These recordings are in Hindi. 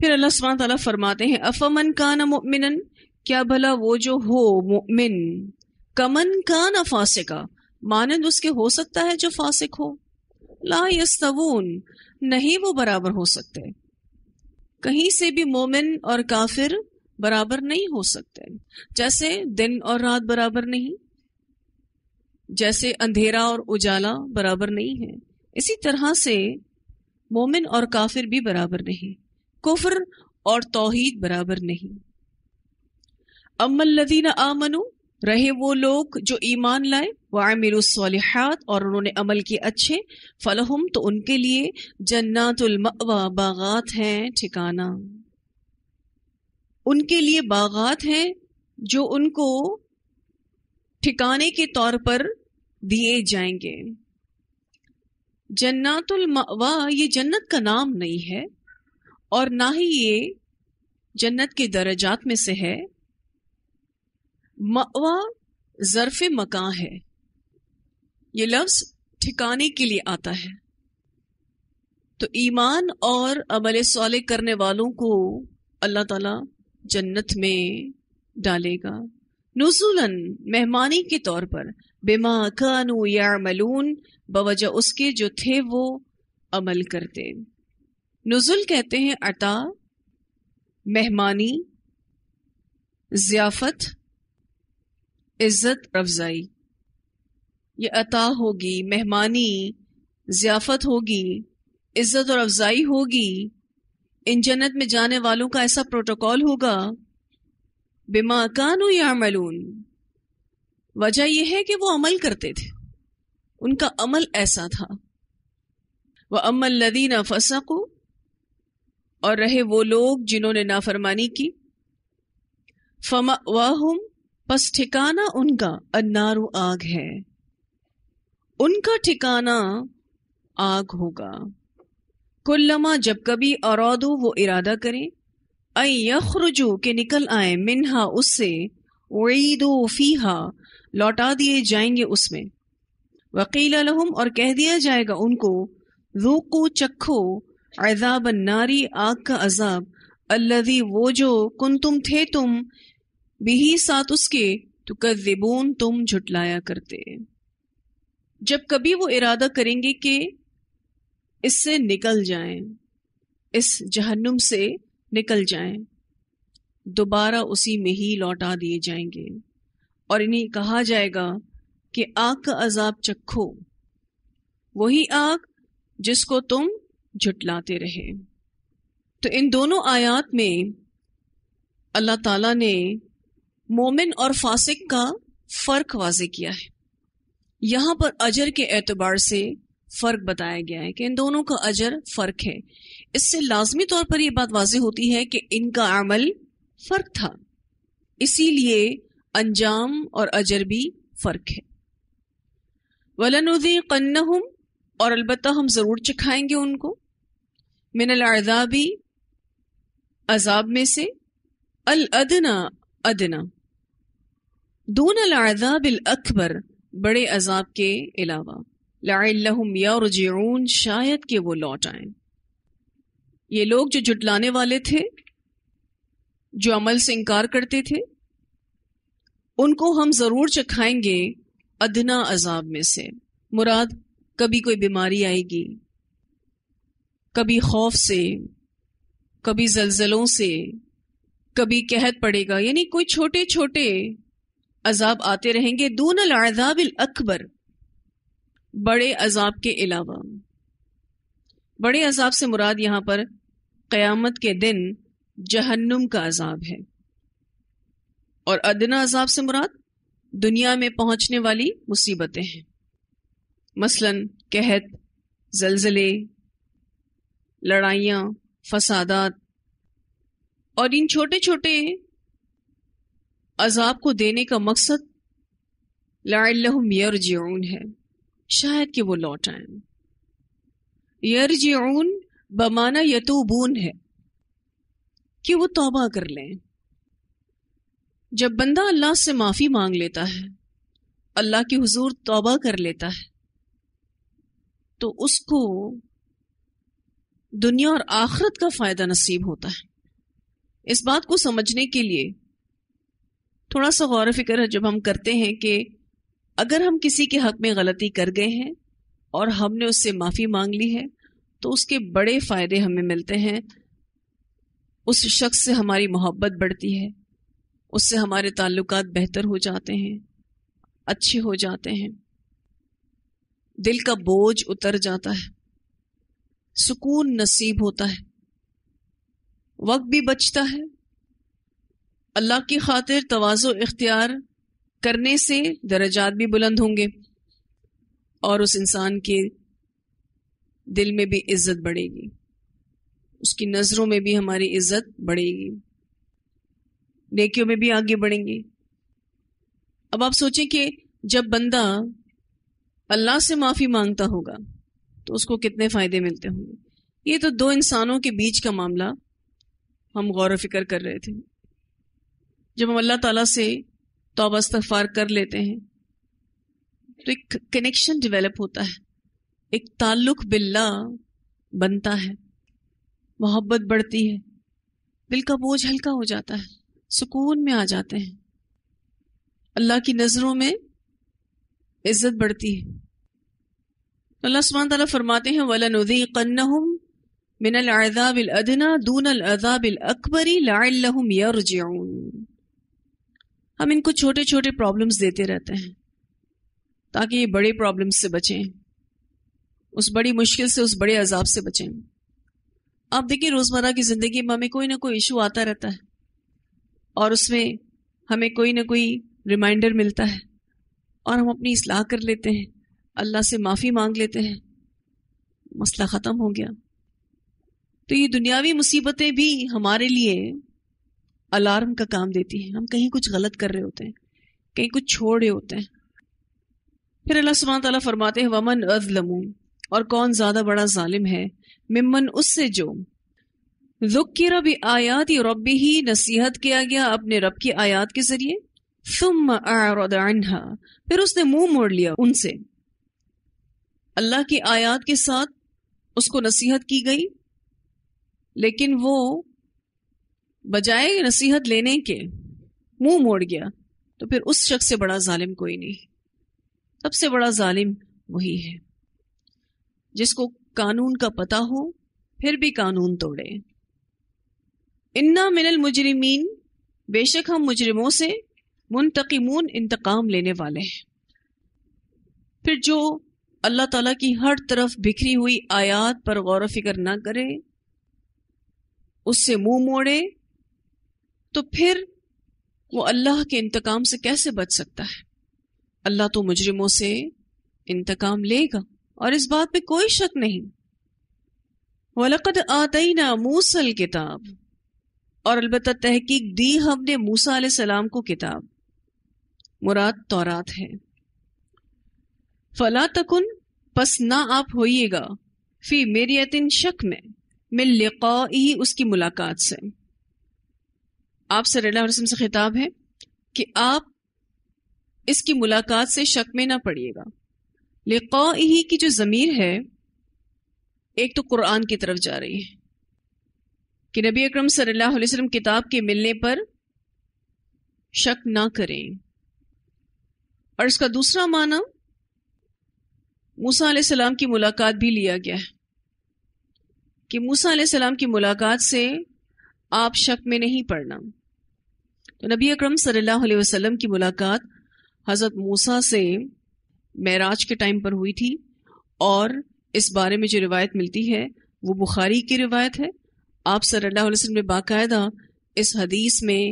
फिर अल्लाह सुबहान तला फरमाते हैं अफमन ना मुमिन क्या भला वो जो हो मुमिन कमन का ना फासिका मानंद उसके हो सकता है जो फासिक हो ला यस्तवून नहीं वो बराबर हो सकते कहीं से भी मोमिन और काफिर बराबर नहीं हो सकते जैसे दिन और रात बराबर नहीं जैसे अंधेरा और उजाला बराबर नहीं है इसी तरह से मोमिन और काफिर भी बराबर नहीं कुफर और तोहीद बराबर नहीं लदीना आमनु रहे वो लोग जो ईमान लाए वामिरसालहत और उन्होंने अमल किए अच्छे फलहम तो उनके लिए जन्नातुलमवा बागात हैं ठिकाना उनके लिए बागात हैं जो उनको ठिकाने के तौर पर दिए जाएंगे जन्नातुलमवा ये जन्नत का नाम नहीं है और ना ही ये जन्नत के दर्जात में से है मवा जरफ मकान है ये लफ्ज ठिकाने के लिए आता है तो ईमान और अमल सौले करने वालों को अल्लाह ताला जन्नत में डालेगा नुसूलन मेहमानी के तौर पर बेमा खानू या मलून बवजह उसके जो थे वो अमल करते नुजुल कहते हैं अता मेहमानी ज़ियाफ़त इज़्ज़त अफजाई ये अता होगी मेहमानी ज़ियाफ़त होगी इज़्ज़त और अफजाई होगी इन जन्नत में जाने वालों का ऐसा प्रोटोकॉल होगा बिमा कानू या मलून वजह यह है कि वो अमल करते थे उनका अमल ऐसा था वह अमल लदीना फसा को और रहे वो लोग जिन्होंने नाफरमानी की फम पस ठिकाना उनका अन्नारु आग है उनका ठिकाना आग होगा कुल्लमा जब कभी दो वो इरादा करें अखरुजो के निकल आए मिनहा उससे उईदो फीहा लौटा दिए जाएंगे उसमें वकील लहुम और कह दिया जाएगा उनको रोको चखो अजाब नारी आग का अजाब अल्लदी वो जो कुन तुम थे तुम बिही साथ उसके तो कदिबोन तुम झुटलाया करते जब कभी वो इरादा करेंगे कि इससे निकल जाएं, इस जहन्नुम से निकल जाएं, दोबारा उसी में ही लौटा दिए जाएंगे और इन्हें कहा जाएगा कि आग का अजाब चखो वही आग जिसको तुम झुटलाते रहे तो इन दोनों आयात में अल्लाह ताला ने मोमिन और फासिक का फ़र्क वाज किया है यहां पर अजर के एतबार से फ़र्क बताया गया है कि इन दोनों का अजर फ़र्क है इससे लाजमी तौर पर यह बात वाज होती है कि इनका अमल फ़र्क था इसीलिए अंजाम और अजर भी फ़र्क है वलनुदी कन्नहुम और अलबत्ता हम ज़रूर चिखाएंगे उनको मिनल अदाबी अजाब में से अल अदना अदना दून अदाब अकबर बड़े अजाब के अलावा लाम यारजून शायद के वो लौट आए ये लोग जो जुटलाने वाले थे जो अमल से इनकार करते थे उनको हम ज़रूर चखाएंगे अदना अजाब में से मुराद कभी कोई बीमारी आएगी कभी खौफ से कभी जलजलों से कभी कहत पड़ेगा यानी कोई छोटे छोटे अजाब आते रहेंगे दून अजाबिल अकबर बड़े अजाब के अलावा बड़े अजाब से मुराद यहां पर क़यामत के दिन जहन्नुम का अजाब है और अदना अजाब से मुराद दुनिया में पहुंचने वाली मुसीबतें हैं मसलन कहत जलजले लड़ाइयाँ फसादात और इन छोटे छोटे अजाब को देने का मकसद लाम यरजून है शायद कि वो लौट आए यरजून बमाना यतूबून है कि वो तौबा कर लें जब बंदा अल्लाह से माफ़ी मांग लेता है अल्लाह के हुजूर तौबा कर लेता है तो उसको दुनिया और आखरत का फायदा नसीब होता है इस बात को समझने के लिए थोड़ा सा गौर फिक्र है जब हम करते हैं कि अगर हम किसी के हक में गलती कर गए हैं और हमने उससे माफ़ी मांग ली है तो उसके बड़े फ़ायदे हमें मिलते हैं उस शख्स से हमारी मोहब्बत बढ़ती है उससे हमारे ताल्लुक बेहतर हो जाते हैं अच्छे हो जाते हैं दिल का बोझ उतर जाता है सुकून नसीब होता है वक्त भी बचता है अल्लाह की खातिर तोज़ो इख्तियार करने से दर्जात भी बुलंद होंगे और उस इंसान के दिल में भी इज्जत बढ़ेगी उसकी नज़रों में भी हमारी इज्जत बढ़ेगी नेकियों में भी आगे बढ़ेंगे अब आप सोचें कि जब बंदा अल्लाह से माफ़ी मांगता होगा तो उसको कितने फ़ायदे मिलते होंगे ये तो दो इंसानों के बीच का मामला हम गौर फिक्र कर रहे थे जब हम अल्लाह ताला से तोबस्तफार कर लेते हैं तो एक कनेक्शन डेवलप होता है एक ताल्लुक बिल्ला बनता है मोहब्बत बढ़ती है दिल का बोझ हल्का हो जाता है सुकून में आ जाते हैं अल्लाह की नज़रों में इज्जत बढ़ती है तो अल्लाह सुबहान तआला फरमाते हैं वलनुज़ीक़न्नहुम मिनल अज़ाबिल अदना दूनल अज़ाबिल अकबरी लअल्लहुम यरजिऊन हम इनको छोटे छोटे प्रॉब्लम्स देते रहते हैं ताकि ये बड़े प्रॉब्लम से बचें उस बड़ी मुश्किल से उस बड़े अजाब से बचें आप देखिए रोज़मर्रा की ज़िंदगी में हमें कोई ना कोई इशू आता रहता है और उसमें हमें कोई ना कोई रिमाइंडर मिलता है और हम अपनी इसलाह कर लेते हैं अल्लाह से माफ़ी मांग लेते हैं मसला ख़त्म हो गया तो ये दुनियावी मुसीबतें भी हमारे लिए अलार्म का काम देती हैं हम कहीं कुछ गलत कर रहे होते हैं कहीं कुछ छोड़ रहे होते हैं फिर अल्लाह सुबह तला फरमाते हैं वमन अजलमू और कौन ज़्यादा बड़ा ालिम है मिमन उससे जो रुक की रब आयात या रब ही नसीहत किया गया अपने रब की आयात के जरिए फिर उसने मुंह मोड़ लिया उनसे अल्लाह की आयात के साथ उसको नसीहत की गई लेकिन वो बजाय नसीहत लेने के मुंह मोड़ गया तो फिर उस शख्स से बड़ा जालिम कोई नहीं सबसे बड़ा जालिम वही है जिसको कानून का पता हो फिर भी कानून तोड़े इन्ना मिनल मुजरिमीन बेशक हम मुजरिमों से मुंतकीमून इंतकाम लेने वाले हैं फिर जो अल्लाह ताला की हर तरफ बिखरी हुई आयात पर गौर फिक्र ना करे उससे मुंह मोड़े तो फिर वो अल्लाह के इंतकाम से कैसे बच सकता है अल्लाह तो मुजरिमों से इंतकाम लेगा और इस बात पे कोई शक नहीं वलकद आतई ना मूसल किताब और अलबत् तहकीक दी हमने मूसा सलाम को किताब मुराद तौरात है फला तकुन पस ना आप होइएगा फी यतिन शक में मिल लिका ही उसकी मुलाकात से आप सल्ला से खिताब है कि आप इसकी मुलाकात से शक में ना पड़िएगा लिका ही की जो ज़मीर है एक तो कुरान की तरफ जा रही है कि नबी अक्रम सल्लाम किताब के मिलने पर शक ना करें और इसका दूसरा माना मूसा सलाम की मुलाकात भी लिया गया है कि मूसा सलाम की मुलाकात से आप शक में नहीं पड़ना तो नबी अकरम सल्लल्लाहु अलैहि वसल्लम की मुलाकात हज़रत मूसा से महराज के टाइम पर हुई थी और इस बारे में जो रिवायत मिलती है वो बुखारी की रिवायत है आप सल्लल्लाहु अलैहि वसल्लम ने बाकायदा इस हदीस में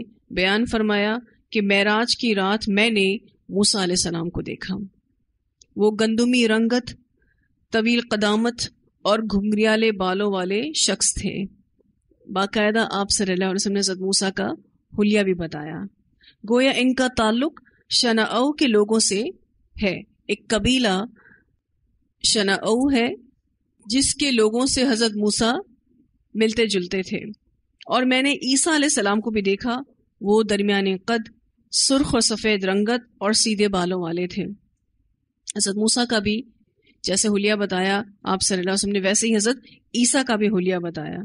बयान फरमाया कि महराज की रात मैंने मूसा सलाम को देखा वो गंदुमी रंगत तवील कदामत और घुंघरियाले बालों वाले शख्स थे बाकायदा आप सल्लाम ने हजरत मूसा का हुलिया भी बताया गोया इनका ताल्लुक शनाऊ के लोगों से है एक कबीला शनाऊ है जिसके लोगों से हजरत मूसा मिलते जुलते थे और मैंने ईसा सलाम को भी देखा वो दरमियाने कद सुर्ख और सफ़ेद रंगत और सीधे बालों वाले थे हजरत मूसा का भी जैसे हुलिया बताया आप सल्लल्लाहु अलैहि वसल्लम ने वैसे ही हजरत ईसा का भी हुलिया बताया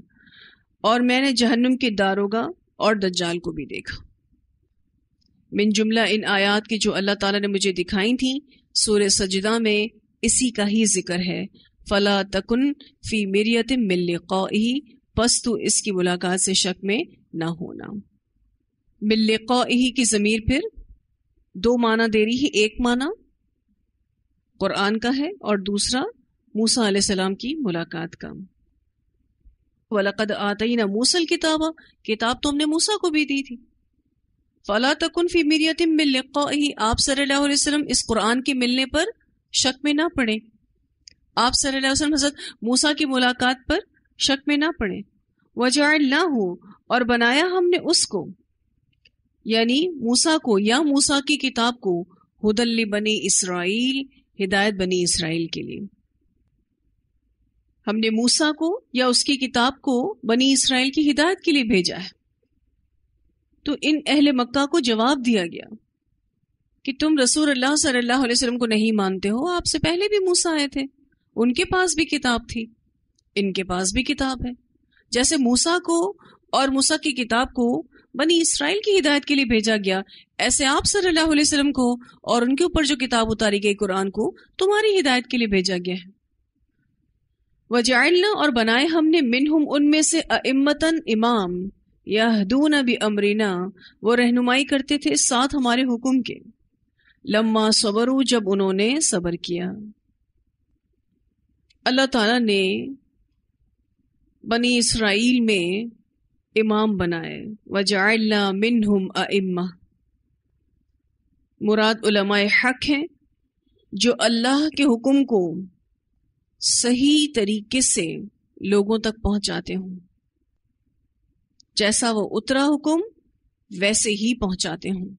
और मैंने जहन्नुम के दारोगा और दज्जाल को भी देखा मिन जुमला इन आयात की जो अल्लाह ताला ने मुझे दिखाई थी सूर्य सजदा में इसी का ही जिक्र है फला तकन फी मेरियत मिल्लिका पस तो इसकी मुलाकात से शक में ना होना मिल्लिका की ज़मीर फिर दो माना दे रही है एक माना कुरान का है और दूसरा मूसा सलाम की मुलाकात का वलकद आतई ना मूसल किताबा किताब तो हमने मूसा को भी दी थी फला तकन फी मिरियतिम ही आप सल्लल्लाहु इस कुरान के मिलने पर शक में ना पड़े आप सल्लल्लाहु हजरत मूसा की मुलाकात पर शक में ना पड़े वजाय ना हो और बनाया हमने उसको यानी मूसा को या मूसा की किताब को हुदल्ली बनी इसराइल हिदायत बनी इसराइल के लिए हमने मूसा को या उसकी किताब को बनी इसराइल की हिदायत के लिए भेजा है तो इन अहल मक्का को जवाब दिया गया कि तुम रसूल अल्लाह सल्लल्लाहु अलैहि वसल्लम को नहीं मानते हो आपसे पहले भी मूसा आए थे उनके पास भी किताब थी इनके पास भी किताब है जैसे मूसा को और मूसा की किताब को बनी इसराइल की हिदायत के लिए भेजा गया ऐसे आप सल्लल्लाहु अलैहि वसल्लम को और उनके ऊपर जो किताब उतारी गई कुरान को तुम्हारी हिदायत के लिए भेजा गया है वजायलना और बनाए हमने मिनहुम उनमें से अमतन इमाम याहदून भी अमरीना वो रहनुमाई करते थे साथ हमारे हुक्म के लम्मा सबरू जब उन्होंने सबर किया अल्लाह ताला ने बनी इसराइल में इमाम बनाए वजाला मिनहुम अम्मा मुराद उलमाए हक हैं जो अल्लाह के हुक्म को सही तरीके से लोगों तक पहुंचाते हों जैसा वो उतरा हुक्म वैसे ही पहुंचाते हों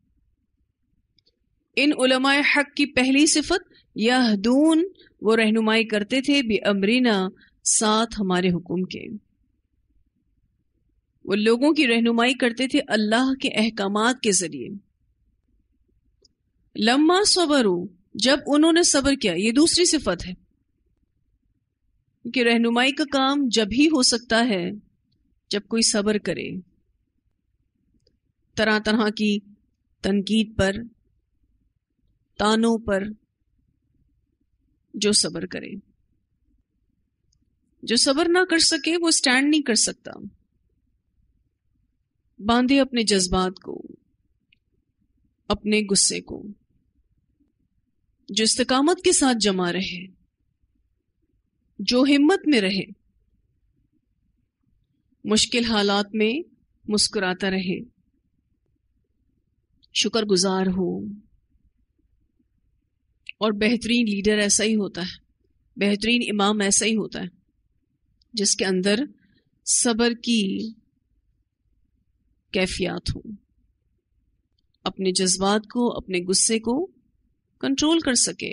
इन उलमाए हक की पहली सिफत यह दून वो रहनुमाई करते थे भी अमरीना साथ हमारे हुक्म के वो लोगों की रहनुमाई करते थे अल्लाह के अहकाम के जरिए लम्मा सबर जब उन्होंने सबर किया ये दूसरी सिफत है कि रहनुमाई का काम जब ही हो सकता है जब कोई सबर करे तरह तरह की तनकीद पर तानों पर जो सबर करे जो सबर ना कर सके वो स्टैंड नहीं कर सकता बांधे अपने जज्बात को अपने गुस्से को जो इस्तकामत के साथ जमा रहे जो हिम्मत में रहे मुश्किल हालात में मुस्कुराता रहे शुक्रगुजार हो और बेहतरीन लीडर ऐसा ही होता है बेहतरीन इमाम ऐसा ही होता है जिसके अंदर सबर की कैफियात हों अपने जज्बात को अपने गुस्से को कंट्रोल कर सके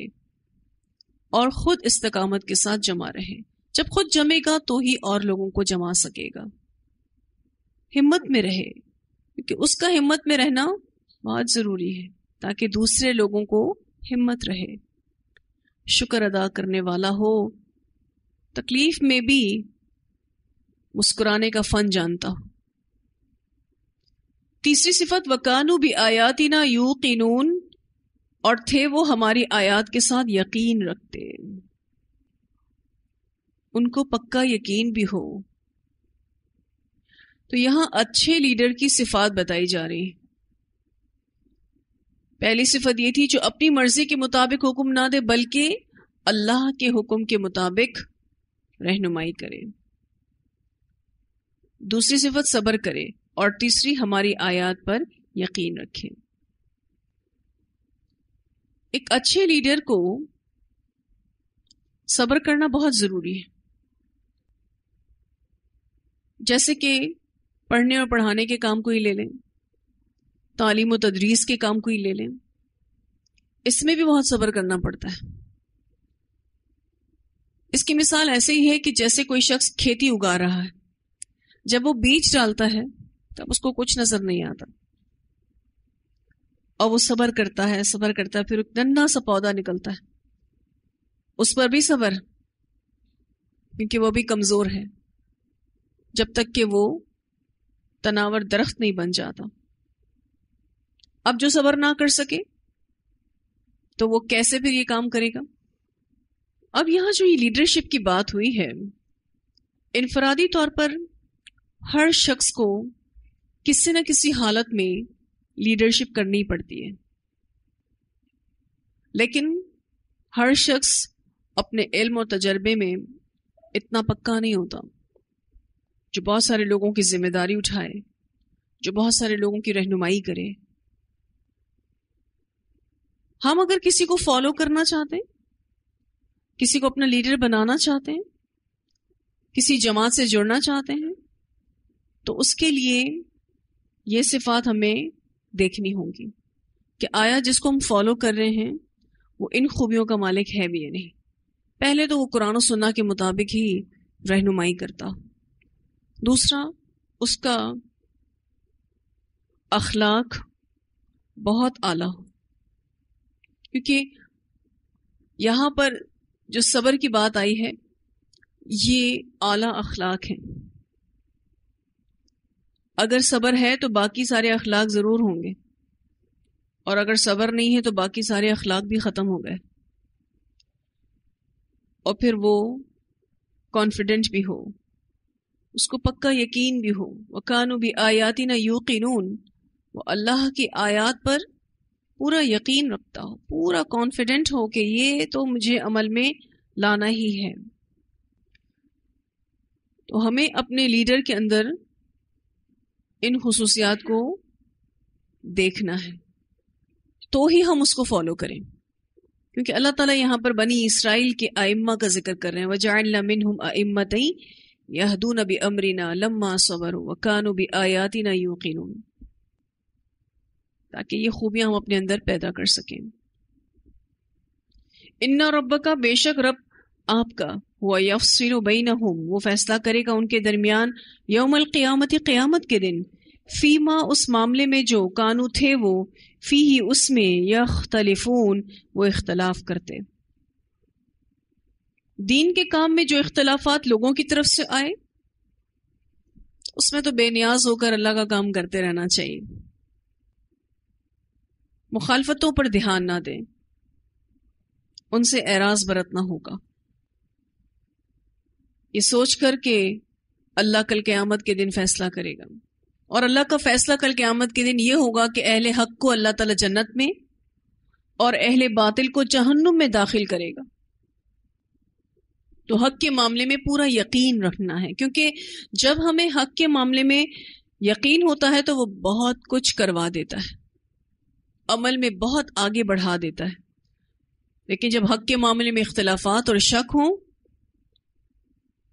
और खुद इस्तकामत के साथ जमा रहे जब खुद जमेगा तो ही और लोगों को जमा सकेगा हिम्मत में रहे क्योंकि उसका हिम्मत में रहना बहुत ज़रूरी है ताकि दूसरे लोगों को हिम्मत रहे शुक्र अदा करने वाला हो तकलीफ में भी मुस्कुराने का फन जानता हो तीसरी सिफत वकानू भी आयाती ना यू किनून और थे वो हमारी आयात के साथ यकीन रखते उनको पक्का यकीन भी हो तो यहां अच्छे लीडर की सिफात बताई जा रही पहली सिफत ये थी जो अपनी मर्जी के मुताबिक हुक्म ना दे बल्कि अल्लाह के हुक्म के मुताबिक रहनुमाई करे दूसरी सिफत सबर करे और तीसरी हमारी आयात पर यकीन रखें एक अच्छे लीडर को सब्र करना बहुत ज़रूरी है जैसे कि पढ़ने और पढ़ाने के काम को ही ले लें तालीम व तदरीस के काम को ही ले लें इसमें भी बहुत सब्र करना पड़ता है इसकी मिसाल ऐसे ही है कि जैसे कोई शख्स खेती उगा रहा है जब वो बीज डालता है तब उसको कुछ नजर नहीं आता और वो सबर करता है सबर करता है फिर एक नन्ना सा पौधा निकलता है उस पर भी सबर क्योंकि वो भी कमजोर है जब तक कि वो तनावर दरख्त नहीं बन जाता अब जो सबर ना कर सके तो वो कैसे फिर ये काम करेगा अब यहां जो ये लीडरशिप की बात हुई है इनफरादी तौर पर हर शख्स को किसी न किसी हालत में लीडरशिप करनी पड़ती है लेकिन हर शख्स अपने इल्म और तजर्बे में इतना पक्का नहीं होता जो बहुत सारे लोगों की जिम्मेदारी उठाए जो बहुत सारे लोगों की रहनुमाई करे हम अगर किसी को फॉलो करना चाहते हैं किसी को अपना लीडर बनाना चाहते हैं किसी जमात से जुड़ना चाहते हैं तो उसके लिए ये सिफात हमें देखनी होंगी कि आया जिसको हम फॉलो कर रहे हैं वो इन खूबियों का मालिक है भी या नहीं पहले तो वो कुरान और सुन्ना के मुताबिक ही रहनुमाई करता दूसरा उसका अखलाक बहुत आला हो क्योंकि यहाँ पर जो सब्र की बात आई है ये आला अखलाक है अगर सबर है तो बाकी सारे अखलाक ज़रूर होंगे और अगर सबर नहीं है तो बाकी सारे अखलाक भी ख़त्म हो गए और फिर वो कॉन्फिडेंट भी हो उसको पक्का यकीन भी हो वह कानू भी आयाती ना यूकिनून वो अल्लाह की आयात पर पूरा यकीन रखता हो पूरा कॉन्फिडेंट हो कि ये तो मुझे अमल में लाना ही है तो हमें अपने लीडर के अंदर इन खसूसियात को देखना है तो ही हम उसको फॉलो करें क्योंकि अल्लाह ताला यहाँ पर बनी इसराइल के आइम्मा का जिक्र कर रहे हैं वजाइन हम आइम्मत यहदून बी अमरीना लम्मा सबर वकान बी आयाती ना यूकिन ताकि ये खूबियां हम अपने अंदर पैदा कर सकें इन्ना रब का बेशक रब आपका बई बैनहुम वो फैसला करेगा उनके दरमियान यौमल क्यामत क्यामत के दिन फ़ीमा उस मामले में जो कानू थे वो फ़ी ही उसमें यख्तलफून वो इख्तलाफ करते दीन के काम में जो इख्तलाफात लोगों की तरफ से आए उसमें तो बेनियाज होकर अल्लाह का काम करते रहना चाहिए मुखालफतों पर ध्यान ना दें उनसे एराज बरतना होगा ये सोच कर के अल्लाह कल क़यामत के दिन फैसला करेगा और अल्लाह का फैसला कल क़यामत के दिन ये होगा कि अहले हक को अल्लाह ताला जन्नत में और अहले बातिल को जहन्नुम में दाखिल करेगा तो हक के मामले में पूरा यकीन रखना है क्योंकि जब हमें हक के मामले में यकीन होता है तो वो बहुत कुछ करवा देता है अमल में बहुत आगे बढ़ा देता है लेकिन जब हक के मामले में इख्तलाफात और शक हों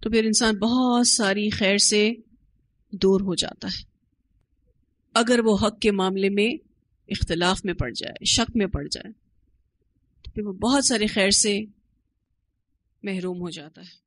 तो फिर इंसान बहुत सारी खैर से दूर हो जाता है अगर वो हक के मामले में इख्तलाफ में पड़ जाए शक में पड़ जाए तो फिर वो बहुत सारी खैर से महरूम हो जाता है